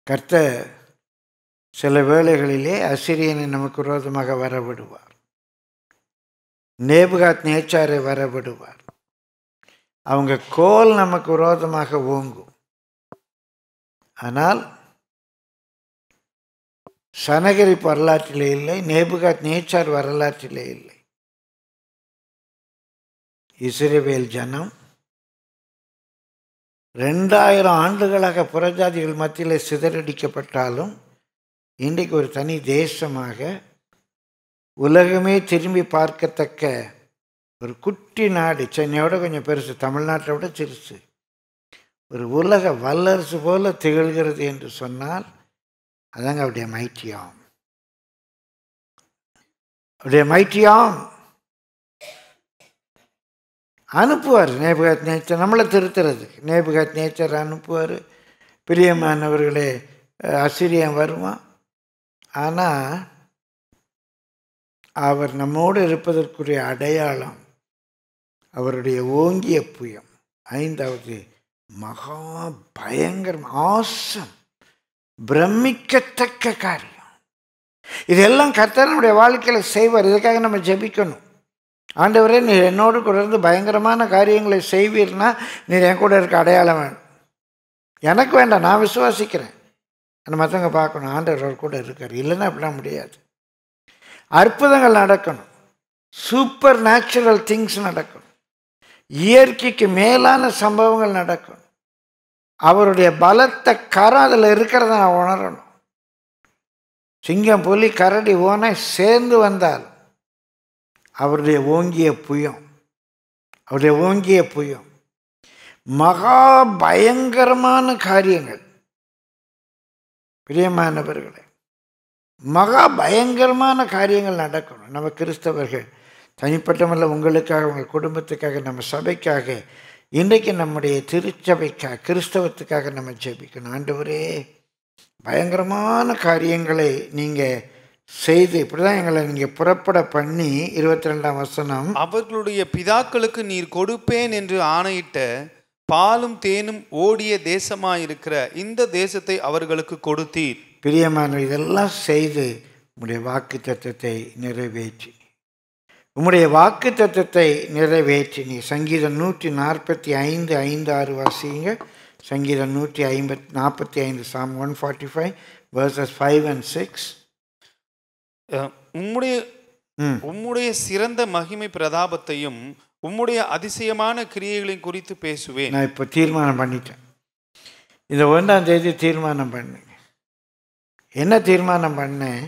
கர்த்த சில வேளைகளிலே அசிரியனை நமக்கு விரோதமாக வரவிடுவார் நேபுகாத் நேச்சாரை வரவிடுவார் அவங்க கோல் நமக்கு விரோதமாக ஓங்கும் ஆனால் சனகரி வரலாற்றிலே இல்லை நேபுகாத் நேச்சார் வரலாற்றிலே இல்லை இஸ்ரேவேல் ஜனம் ரெண்டாயிரம் ஆண்டுகளாக புறஜாதிகள் மத்தியில் சிதறடிக்கப்பட்டாலும் இன்றைக்கு ஒரு தனி தேசமாக உலகமே திரும்பி பார்க்கத்தக்க ஒரு குட்டி நாடு சென்னையோட கொஞ்சம் பெருசு தமிழ்நாட்டை விட சிறுசு ஒரு உலக வல்லரசு போல திகழ்கிறது என்று சொன்னால் அதாங்க அவருடைய மைத்தியம் அவருடைய மைத்தியம் அனுப்புவார் நேபுகாத் நேச்சர் நம்மளை திருத்துறதுக்கு நேபுகாத் நேச்சர் அனுப்புவார் பிரியமானவர்களே அசிரியம் வருவான் ஆனால் அவர் நம்மோடு இருப்பதற்குரிய அடையாளம் அவருடைய ஓங்கிய புயம் ஐந்தாவது மகா பயங்கரம் ஆசம் பிரமிக்கத்தக்க காரியம் இதெல்லாம் கர்த்தர் நம்முடைய வாழ்க்கையில் செய்வார் இதுக்காக நம்ம ஜபிக்கணும் ஆண்டவரே நீ என்னோடு தொடர்ந்து பயங்கரமான காரியங்களை செய்வீர்னா நீ என் கூட இருக்க அடையாளம் வேணும் எனக்கு வேண்டாம் நான் விசுவாசிக்கிறேன் அந்த மற்றவங்க பார்க்கணும் ஆண்டவர் கூட இருக்கார் இல்லைன்னா அப்படிலாம் முடியாது அற்புதங்கள் நடக்கணும் சூப்பர் நேச்சுரல் திங்ஸ் நடக்கணும் இயற்கைக்கு மேலான சம்பவங்கள் நடக்கணும் அவருடைய பலத்த கரம் அதில் இருக்கிறத நான் உணரணும் சிங்கம் புலி கரடி ஓனை சேர்ந்து வந்தால் அவருடைய ஓங்கிய புயம் அவருடைய ஓங்கிய புயம் மகா பயங்கரமான காரியங்கள் பிரியமானவர்களே மகா பயங்கரமான காரியங்கள் நடக்கணும் நம்ம கிறிஸ்தவர்கள் தனிப்பட்டமில்ல உங்களுக்காக உங்கள் குடும்பத்துக்காக நம்ம சபைக்காக இன்றைக்கு நம்முடைய திருச்சபைக்காக கிறிஸ்தவத்துக்காக நம்ம ஜெபிக்கணும் ஆண்டவரே பயங்கரமான காரியங்களை நீங்கள் செய்து இப்படிதான் எங்களை நீங்க புறப்பட பண்ணி இருபத்தி ரெண்டாம் வசனம் அவர்களுடைய பிதாக்களுக்கு நீர் கொடுப்பேன் என்று ஆணையிட்ட பாலும் தேனும் ஓடிய தேசமாயிருக்கிற இந்த தேசத்தை அவர்களுக்கு கொடுத்தீர் பிரியமான இதெல்லாம் செய்து உங்களுடைய வாக்கு தத்துவத்தை நிறைவேற்றி உம்முடைய வாக்கு தத்துவத்தை நிறைவேற்றி நீ சங்கீதம் நூற்றி நாற்பத்தி ஐந்து ஐந்து ஆறு வாசிங்க சங்கீதம் நூற்றி ஐம்பத் நாற்பத்தி ஐந்து psalm one forty five verses five and six உம்முடைய உம்முடைய சிறந்த மகிமை பிரதாபத்தையும் உம்முடைய அதிசயமான கிரியைகளையும் குறித்து பேசுவேன் நான் இப்போ தீர்மானம் பண்ணிட்டேன் இந்த ஒன்றாம் தேதி தீர்மானம் பண்ணேன் என்ன தீர்மானம் பண்ணேன்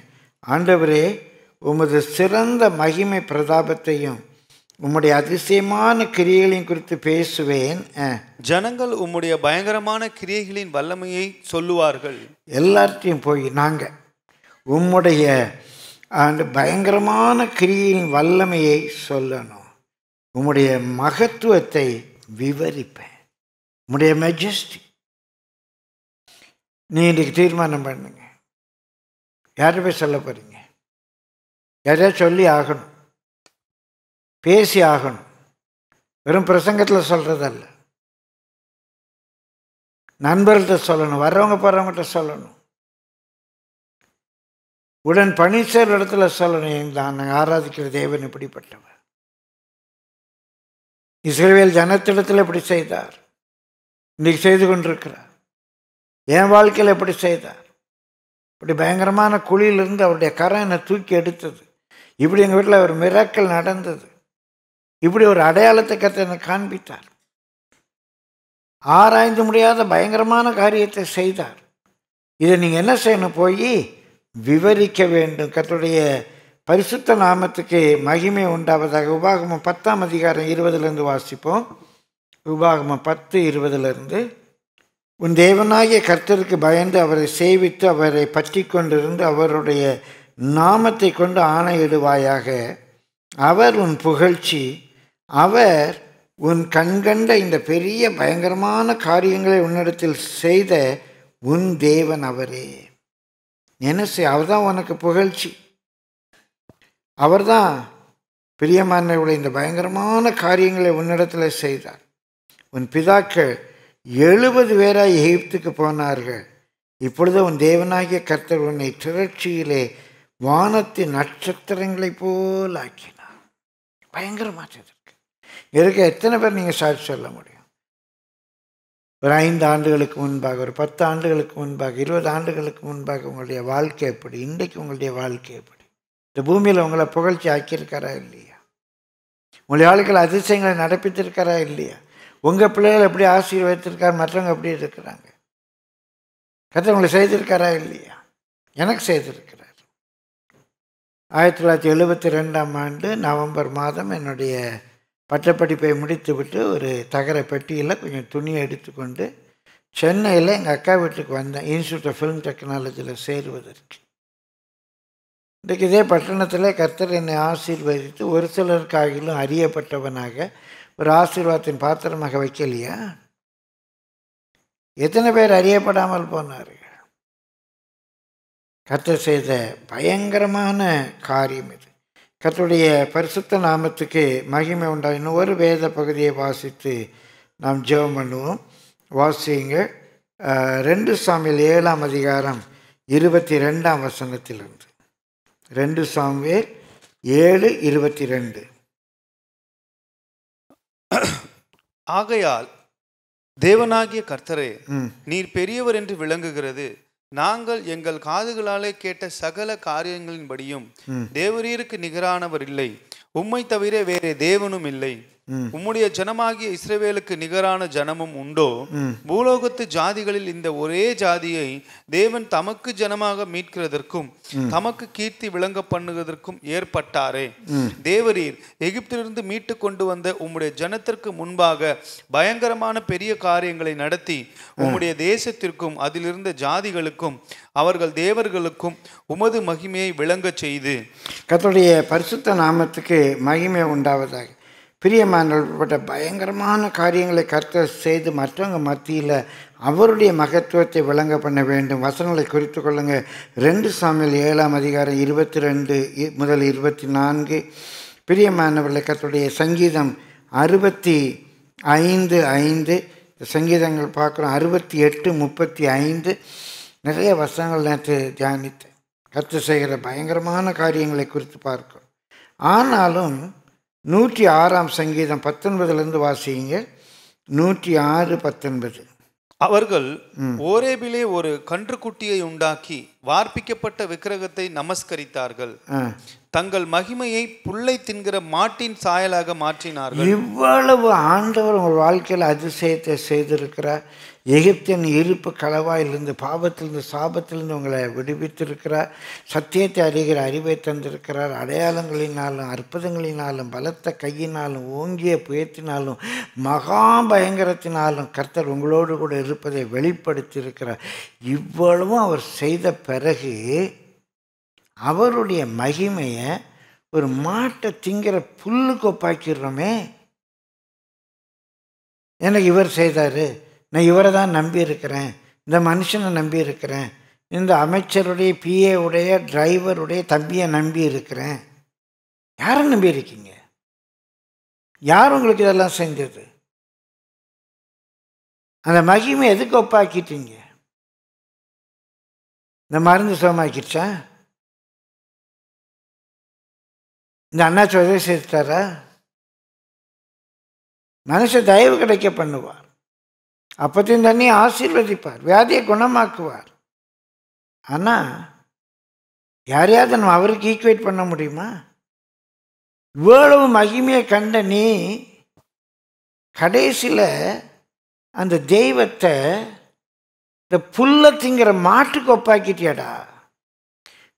ஆண்டவரே உமது சிறந்த மகிமை பிரதாபத்தையும் உம்முடைய அதிசயமான கிரியைகளையும் குறித்து பேசுவேன் ஜனங்கள் உம்முடைய பயங்கரமான கிரியைகளின் வல்லமையை சொல்லுவார்கள் எல்லார்ட்டையும் போய் நாங்கள் உம்முடைய அந்த பயங்கரமான கிரியின் வல்லமையை சொல்லணும் உம்முடைய மகத்துவத்தை விவரிப்பேன் உம்முடைய மெஜஸ்டி நீ இன்றைக்கு தீர்மானம் பண்ணுங்க யார்கிட்ட போய் சொல்ல போகிறீங்க யாரையா சொல்லி ஆகணும் பேசி ஆகணும் வெறும் பிரசங்கத்தில் சொல்கிறதல்ல நண்பர்கள்ட்ட சொல்லணும் வர்றவங்க போகிறவங்கள்ட்ட சொல்லணும் உடன் பணி செய்கிற இடத்துல சொல்லணும் தான் நாங்கள் ஆராதிக்கிற தேவன் இப்படிப்பட்டவர் இஸ்ரேவேல் ஜனத்திடத்தில் இப்படி செய்தார் இன்னைக்கு செய்து கொண்டிருக்கிறார் என் வாழ்க்கையில் எப்படி செய்தார் இப்படி பயங்கரமான குழியிலிருந்து அவருடைய கரம் என்னை தூக்கி எடுத்தது இப்படி எங்கள் வீட்டில் ஒரு மிராக்கள் நடந்தது இப்படி ஒரு அடையாளத்தை கற்று என்னை காண்பித்தார் ஆராய்ந்து முடியாத பயங்கரமான காரியத்தை செய்தார் இதை நீங்கள் என்ன செய்யணும் போய் விவரிக்க வேண்டும் கத்தருடைய பரிசுத்த நாமத்துக்கு மகிமை உண்டாவதாக உபாகமம் பத்தாம் அதிகாரம் இருபதுலேருந்து வாசிப்போம் உபாகமம் பத்து இருபதுலேருந்து உன் தேவனாகிய கர்த்தருக்கு பயந்து அவரை சேவித்து அவரை பற்றி கொண்டிருந்து அவருடைய நாமத்தை கொண்டு ஆணையிடுவாயாக அவர் உன் புகழ்ச்சி அவர் உன் கண்கண்ட இந்த பெரிய பயங்கரமான காரியங்களை உன்னிடத்தில் செய்த உன் தேவன் அவரே என்ன செய் அவர் தான் உனக்கு புகழ்ச்சி அவர் தான் பிரியமானவர்களை இந்த பயங்கரமான காரியங்களை உன்னிடத்தில் செய்தார் உன் பிதாக்கள் எழுபது பேராக எகிப்துக்கு போனார்கள் இப்பொழுது உன் தேவனாகிய கர்த்தர் உன்னை திரட்சியிலே வானத்தின் நட்சத்திரங்களை போல் ஆக்கினார் பயங்கரமாக இருக்கு இருக்க எத்தனை பேர் நீங்கள் சாட்சி சொல்ல முடியும் ஒரு ஐந்து ஆண்டுகளுக்கு முன்பாக ஒரு பத்து ஆண்டுகளுக்கு முன்பாக இருபது ஆண்டுகளுக்கு முன்பாக உங்களுடைய வாழ்க்கை எப்படி இன்றைக்கு உங்களுடைய வாழ்க்கை எப்படி இந்த பூமியில் உங்களை புகழ்ச்சி ஆக்கியிருக்காரா இல்லையா உங்களுடைய ஆளுக்கள் அதிசயங்களை நடப்பித்திருக்காரா இல்லையா உங்கள் பிள்ளைகள் எப்படி ஆசீர்வதித்திருக்காரு மற்றவங்க எப்படி இருக்கிறாங்க கத்த உங்களை செய்திருக்காரா இல்லையா எனக்கு செய்திருக்கிறார் ஆயிரத்தி தொள்ளாயிரத்தி எழுபத்தி ரெண்டாம் ஆண்டு நவம்பர் மாதம் என்னுடைய பட்டப்படிப்பை விட்டு ஒரு தகர பெட்டியில் கொஞ்சம் துணியை எடுத்துக்கொண்டு சென்னையில் எங்கள் அக்கா வீட்டுக்கு வந்தேன் இன்ஸ்டியூட் ஆஃப் ஃபிலிம் டெக்னாலஜியில் சேருவதற்கு இன்றைக்கு இதே பட்டணத்தில் கர்த்தர் என்னை ஆசீர்வதித்து ஒரு சிலருக்காகிலும் அறியப்பட்டவனாக ஒரு ஆசீர்வாதத்தின் பாத்திரமாக வைக்கலையா எத்தனை பேர் அறியப்படாமல் போனார்கள் கர்த்தர் செய்த பயங்கரமான காரியம் இது கத்துடைய பரிசுத்த நாமத்துக்கு மகிமை உண்டாக இன்னும் ஒரு வேத பகுதியை வாசித்து நாம் ஜெபம் பண்ணுவோம் வாசிங்க ரெண்டு சாமியில் ஏழாம் அதிகாரம் இருபத்தி ரெண்டாம் வசனத்திலிருந்து ரெண்டு சாமியில் ஏழு இருபத்தி ரெண்டு ஆகையால் தேவனாகிய கர்த்தரே நீர் பெரியவர் என்று விளங்குகிறது நாங்கள் எங்கள் காதுகளாலே கேட்ட சகல காரியங்களின்படியும் தேவரீருக்கு நிகரானவர் இல்லை உம்மை தவிர வேறு தேவனும் இல்லை உம்முடைய ஜனமாகிய இஸ்ரேவேலுக்கு நிகரான ஜனமும் உண்டோ பூலோகத்து ஜாதிகளில் இந்த ஒரே ஜாதியை தேவன் தமக்கு ஜனமாக மீட்கிறதற்கும் தமக்கு கீர்த்தி விளங்க பண்ணுவதற்கும் ஏற்பட்டாரே தேவரீர் எகிப்திலிருந்து மீட்டு கொண்டு வந்த உம்முடைய ஜனத்திற்கு முன்பாக பயங்கரமான பெரிய காரியங்களை நடத்தி உம்முடைய தேசத்திற்கும் அதிலிருந்த ஜாதிகளுக்கும் அவர்கள் தேவர்களுக்கும் உமது மகிமையை விளங்க செய்து கத்தோடைய பரிசுத்த நாமத்துக்கு மகிமை உண்டாவதாக பிரியமானப்பட்ட பயங்கரமான காரியங்களை கருத்து செய்து மற்றவங்க மத்தியில் அவருடைய மகத்துவத்தை விளங்க பண்ண வேண்டும் வசனங்களை குறித்து கொள்ளுங்கள் ரெண்டு சாமியில் ஏழாம் அதிகாரம் இருபத்தி ரெண்டு முதல் இருபத்தி நான்கு பிரியமானவர்களை கர்த்தருடைய சங்கீதம் அறுபத்தி ஐந்து ஐந்து சங்கீதங்கள் பார்க்குறோம் அறுபத்தி எட்டு முப்பத்தி ஐந்து நிறைய வசனங்கள் நேற்று தியானித்தேன் கற்று செய்கிற பயங்கரமான காரியங்களை குறித்து பார்க்கிறோம் ஆனாலும் நூற்றி ஆறாம் சங்கீதம் பத்தொன்பதுலேருந்து வாசிங்க நூற்றி ஆறு பத்தொன்பது அவர்கள் ஓரேபிலே ஒரு கன்றுக்குட்டியை உண்டாக்கி வார்ப்பிக்கப்பட்ட விக்கிரகத்தை நமஸ்கரித்தார்கள் தங்கள் மகிமையை புல்லை தின்கிற மாட்டின் சாயலாக மாற்றினார்கள் இவ்வளவு ஆண்டவர் உங்கள் வாழ்க்கையில் அதிசயத்தை செய்திருக்கிறார் எகிப்தின் இருப்பு களவாயிலிருந்து பாவத்திலிருந்து சாபத்திலிருந்து உங்களை விடுவித்திருக்கிறார் சத்தியத்தை அறிகிற அறிவை தந்திருக்கிறார் அடையாளங்களினாலும் அற்புதங்களினாலும் பலத்த கையினாலும் ஓங்கிய புயத்தினாலும் மகா பயங்கரத்தினாலும் கர்த்தர் உங்களோடு கூட இருப்பதை வெளிப்படுத்தியிருக்கிறார் இவ்வளவும் அவர் செய்த பிறகு அவருடைய மகிமையை ஒரு மாட்டை திங்கிற புல்லு கொப்பாக்கிடுறோமே எனக்கு இவர் செய்தார் நான் இவரை தான் நம்பியிருக்கிறேன் இந்த மனுஷனை நம்பியிருக்கிறேன் இந்த அமைச்சருடைய பிஏவுடைய டிரைவருடைய தம்பியை நம்பி இருக்கிறேன் யாரை நம்பி இருக்கீங்க யார் உங்களுக்கு இதெல்லாம் செஞ்சது அந்த மகிமை எதுக்கு ஒப்பாக்கிட்டீங்க இந்த மருந்து சுகமாக்கிடுச்சா இந்த அண்ணா சோதரி செய்துட்டாரா மனுஷன் தயவு கிடைக்க பண்ணுவா அப்பத்தையும் தண்ணி ஆசீர்வதிப்பார் வியாதியை குணமாக்குவார் ஆனால் யாரையாவது நம்ம அவருக்கு ஈக்குவேட் பண்ண முடியுமா இவ்வளவு மகிமையை கண்ட நீ கடைசியில் அந்த தெய்வத்தை இந்த புல்லை திங்கிற மாட்டு கோப்பாக்கிட்டியாடா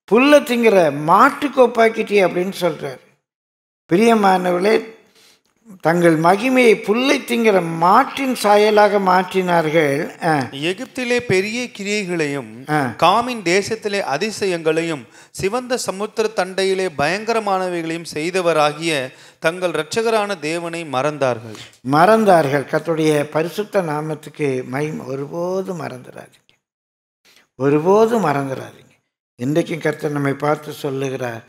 புல்லை திங்கிற மாட்டு கொப்பாக்கிட்டிய அப்படின்னு சொல்கிறார் பிரியமானவர்களே தங்கள் மகிமையை புல்லை திங்கிற மாற்றின் சாயலாக மாற்றினார்கள் எகிப்திலே பெரிய கிரியைகளையும் காமின் தேசத்திலே அதிசயங்களையும் சிவந்த சமுத்திர தண்டையிலே பயங்கரமானவைகளையும் செய்தவராகிய தங்கள் இரட்சகரான தேவனை மறந்தார்கள் மறந்தார்கள் கத்துடைய பரிசுத்த நாமத்துக்கு மகிமை ஒருபோதும் மறந்துடாதீங்க ஒருபோதும் மறந்துடாதீங்க இன்றைக்கும் கர்த்தர் நம்மை பார்த்து சொல்லுகிறார்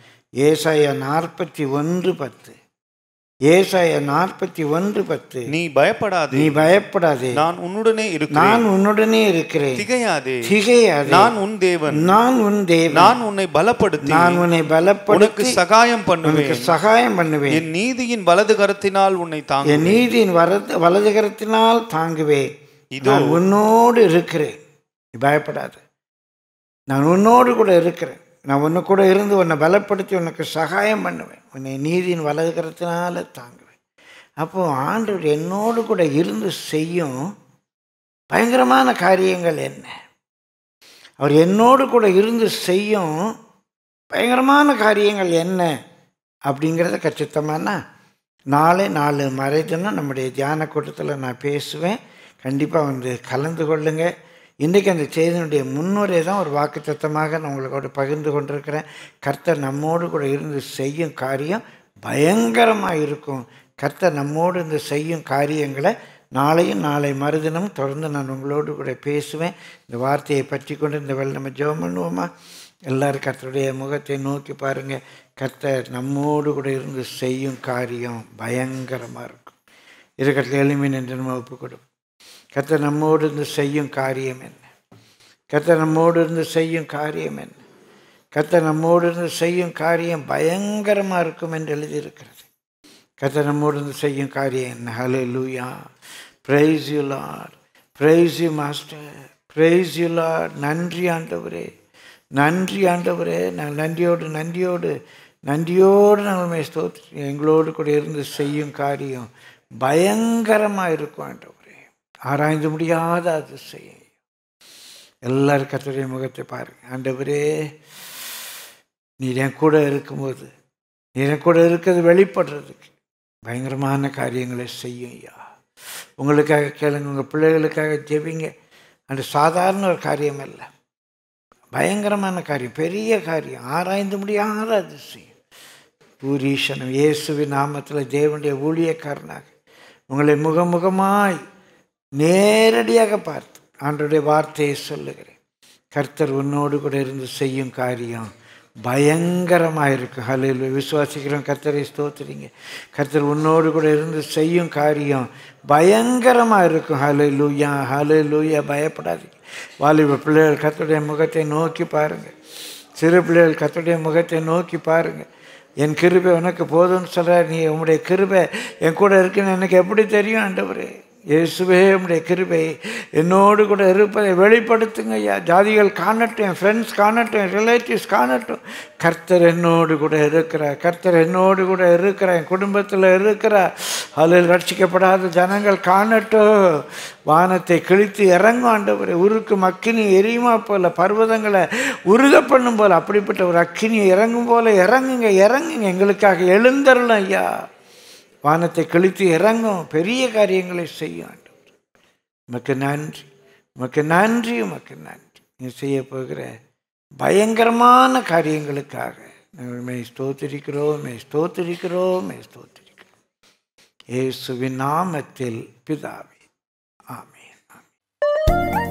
ஏசாய நாற்பத்தி ஒன்று பத்து ஏசாய நாற்பத்தி ஒன்று பத்து நீ பயப்படாதே நீ பயப்படாதே நான் உன்னுடனே இருக்கிறேன் நான் உன்னுடனே இருக்கிறேன் திகையாதே திகையாதே நான் உன் தேவன் நான் உன் தேவன் நான் உன்னை பலப்படுத்தி நான் உன்னை பலப்படுத்தி சகாயம் பண்ணுவேன் சகாயம் பண்ணுவேன் என் நீதியின் வலது கரத்தினால் உன்னை தாங்க என் நீதியின் வரது வலது கரத்தினால் தாங்குவேன் இது உன்னோடு இருக்கிறேன் நீ பயப்படாது நான் உன்னோடு கூட இருக்கிறேன் நான் உன்னை கூட இருந்து உன்னை பலப்படுத்தி உனக்கு சகாயம் பண்ணுவேன் உன்னை நீதியின் வளர்கிறதுனால தாங்குவேன் அப்போது ஆண்டவர் என்னோடு கூட இருந்து செய்யும் பயங்கரமான காரியங்கள் என்ன அவர் என்னோடு கூட இருந்து செய்யும் பயங்கரமான காரியங்கள் என்ன அப்படிங்கிறத கச்சித்தமானா நாளை நாலு மறைதுன்னா நம்முடைய தியான கூட்டத்தில் நான் பேசுவேன் கண்டிப்பாக வந்து கலந்து கொள்ளுங்கள் இன்றைக்கி அந்த செய்தியினுடைய முன்னுரை தான் ஒரு வாக்கு தத்தமாக நான் உங்களோட பகிர்ந்து கொண்டிருக்கிறேன் கர்த்தர் நம்மோடு கூட இருந்து செய்யும் காரியம் பயங்கரமாக இருக்கும் கர்த்தர் நம்மோடு இருந்து செய்யும் காரியங்களை நாளையும் நாளை மறுதினம் தொடர்ந்து நான் உங்களோடு கூட பேசுவேன் இந்த வார்த்தையை பற்றி கொண்டு இந்த வேலை நம்ம ஜெபம் பண்ணுவோமா எல்லோரும் கர்த்தருடைய முகத்தை நோக்கி பாருங்கள் கர்த்தர் நம்மோடு கூட இருந்து செய்யும் காரியம் பயங்கரமாக இருக்கும் இருக்கிறது எளிமை என்று நம்ம ஒப்புக்கொடுப்போம் கத்த நம்மோடு இருந்து செய்யும் காரியம் என்ன கத்த நம்மோடு இருந்து செய்யும் காரியம் என்ன கத்த நம்மோடு இருந்து செய்யும் காரியம் பயங்கரமாக இருக்கும் என்று எழுதியிருக்கிறது கத்த நம்மோடு இருந்து செய்யும் காரியம் என்ன hallelujah praise you Lord praise you master praise you Lord நன்றி ஆண்டவரே நன்றி ஆண்டவரே நாங்கள் நன்றியோடு நன்றியோடு நன்றியோடு நாங்கள் ஸ்தோத்திரம் எங்களோடு கூட இருந்து செய்யும் காரியம் பயங்கரமாக இருக்கும் ஆண்டவர் ஆராய்ந்து முடியாத அதிசயம் எல்லாரும் கத்தருடைய முகத்தை பாருங்கள் ஆண்டவரே நீர் என் கூட இருக்கும்போது நீர் என் கூட இருக்கிறது வெளிப்படுறதுக்கு பயங்கரமான காரியங்களை செய்யும் ஐயா உங்களுக்காக கேளுங்க உங்கள் பிள்ளைகளுக்காக ஜெபிங்க அந்த சாதாரண ஒரு காரியம் அல்ல பயங்கரமான காரியம் பெரிய காரியம் ஆராய்ந்து முடியாத அதிசயம் பூரீஷனம் இயேசுவின் நாமத்தில் தேவனுடைய ஊழியக்காரனாக உங்களை முகமுகமாய் நேரடியாக பார்த்து ஆண்டோடைய வார்த்தையை சொல்லுகிறேன் கர்த்தர் உன்னோடு கூட இருந்து செய்யும் காரியம் பயங்கரமாக இருக்குது ஹலில் விசுவாசிக்கிறோம் கர்த்தரை ஸ்தோத்துறீங்க கர்த்தர் உன்னோடு கூட இருந்து செய்யும் காரியம் பயங்கரமாக இருக்கும் ஹலை லூயா ஹலு லூயா பயப்படாதீங்க வாலிப பிள்ளைகள் கத்துடைய முகத்தை நோக்கி பாருங்கள் சிறு பிள்ளைகள் கத்துடைய முகத்தை நோக்கி பாருங்கள் என் கிருபை உனக்கு போதும்னு சொல்கிறார் நீ உன்னுடைய கிருபை என் கூட இருக்குன்னு எனக்கு எப்படி தெரியும் ஆண்டவரே இயேசுவே உடைய கிருபை என்னோடு கூட இருப்பதை வெளிப்படுத்துங்க ஐயா ஜாதிகள் காணட்டும் என் ஃப்ரெண்ட்ஸ் காணட்டும் என் ரிலேட்டிவ்ஸ் காணட்டும் கர்த்தர் என்னோடு கூட இருக்கிறார் கர்த்தர் என்னோடு கூட இருக்கிறார் என் குடும்பத்தில் இருக்கிறார் அதில் ரட்சிக்கப்படாத ஜனங்கள் காணட்டும் வானத்தை கிழித்து இறங்கும் ஒரு உருக்கு அக்கினி எரியுமா போல் பர்வதங்களை உருக பண்ணும் போல் அப்படிப்பட்ட ஒரு அக்கினி இறங்கும் போல் இறங்குங்க இறங்குங்க எங்களுக்காக எழுந்தரலாம் ஐயா வானத்தை கழித்து இறங்கும் பெரிய காரியங்களை செய்யும் ஆண்டவர் உமக்கு நன்றி உமக்கு நன்றி உமக்கு நன்றி நீ செய்ய போகிற பயங்கரமான காரியங்களுக்காக நாங்கள் மே ஸ்தோத்திருக்கிறோம் மே ஸ்தோத்திருக்கிறோம் மே ஸ்தோத்திருக்கிறோம் இயேசுவின் நாமத்தில் பிதாவே ஆமே ஆமே